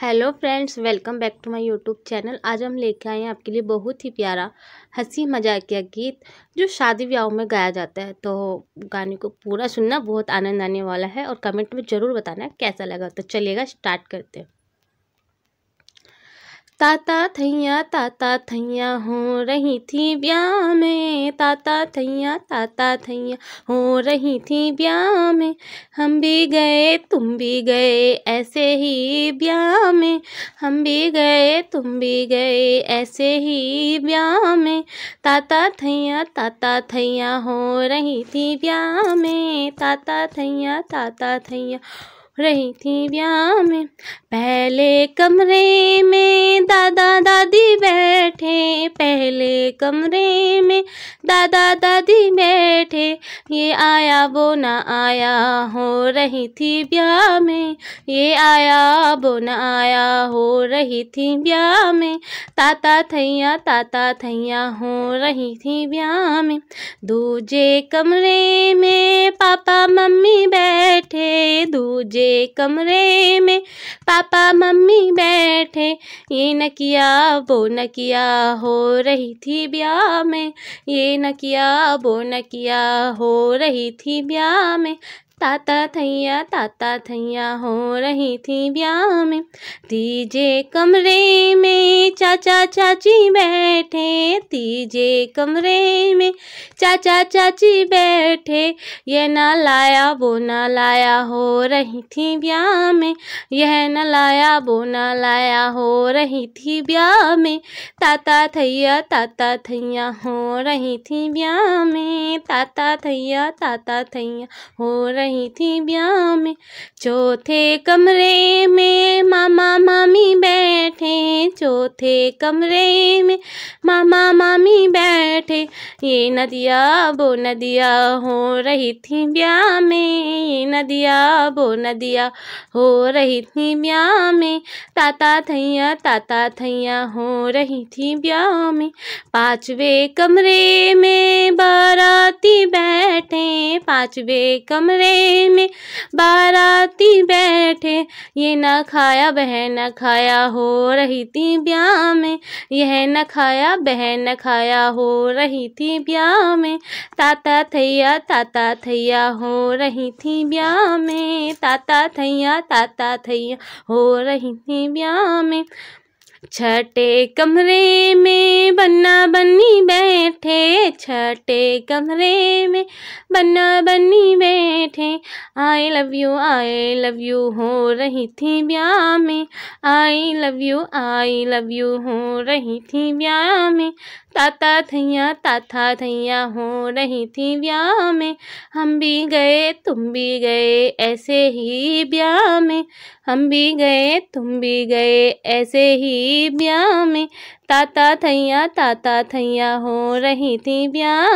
hello friends welcome back to my YouTube channel आज हम लेके आए हैं आपके लिए बहुत ही प्यारा हंसी मजाकिया गीत जो शादी ब्याह में गाया जाता है तो गाने को पूरा सुनना बहुत आनंद आने वाला है और कमेंट में ज़रूर बताना कैसा लगा तो चलिएगा स्टार्ट करते हैं ताता थैया ताता थैया हो रही थी ब्याह में ताता थैया ताता थैया हो रही थी ब्याह में हम भी गए तुम भी गए ऐसे ही ब्याह में हम भी गए तुम भी गए ऐसे ही ब्याह में ताता थैया ताता थैया हो रही थी ब्याह में ताता थैया ताता थैया रही थी ब्याह में पहले कमरे में दादा दादी बैठे पहले कमरे में दादा दादी बैठे ये आया वो ना आया हो रही थी ब्याह में ये आया वो ना आया हो रही थी ब्याह में ताता थैया ताता थैया हो रही थी ब्याह में दूजे कमरे में पापा मम्मी बैठे बैठे दूजे कमरे में पापा मम्मी बैठे ये न किया वो न किया हो रही थी ब्याह में ये न किया वो न किया हो रही थी ब्याह में ताता थैया ताता थैया हो रही थी ब्याह में तीजे कमरे में चाचा चाची बैठे तीजे कमरे में चाचा चाची बैठे ये ना लाया वो ना लाया हो रही थी ब्याह में यह ना लाया वो ना लाया हो रही थी ब्याह में ताता थैया ताता थैया हो रही थी ब्याह में ताता थैया ताता थैया हो रही रही थी ब्याह में चौथे कमरे में मामा मामी बैठे चौथे कमरे में मामा मामी बैठे ये नदिया बो नदिया हो रही थी ब्याह में ये नदिया बो नदिया हो रही थी ब्याह में ताता थैया ताता थैया हो रही थी ब्याह में पाँचवें कमरे में बाराती बैठे पाँचवें कमरे में बाराती बैठे ये न खाया वह न खाया हो रही थी ब्याह में यह न खाया भैया बहन खाया हो रही थी ब्याह में ताता थैया ताता थैया हो रही थी ब्याह में ताता थैया ताता थैया हो रही थी ब्याह में छठे कमरे में बन्ना बनी बह बैठे छठे कमरे में बन्ना बनी बैठे I love you I love you हो रही थी ब्याह में I love you I love you हो रही थी ब्याह में ताता थैया ताता थैया हो रही थी ब्याह में हम भी गए तुम भी गए ऐसे ही ब्याह में हम भी गए तुम भी गए ऐसे ही ब्याह में ता थैया ताता थैया हो रही थी ब्याह